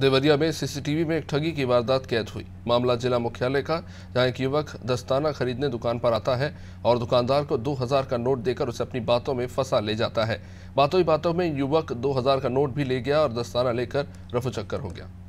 देवरिया में सीसीटीवी में एक ठगी की वारदात कैद हुई मामला जिला मुख्यालय का जहां एक युवक दस्ताना खरीदने दुकान पर आता है और दुकानदार को 2000 का नोट देकर उसे अपनी बातों में फंसा ले जाता है बातों ही बातों में युवक 2000 का नोट भी ले गया और दस्ताना लेकर रफू चक्कर हो गया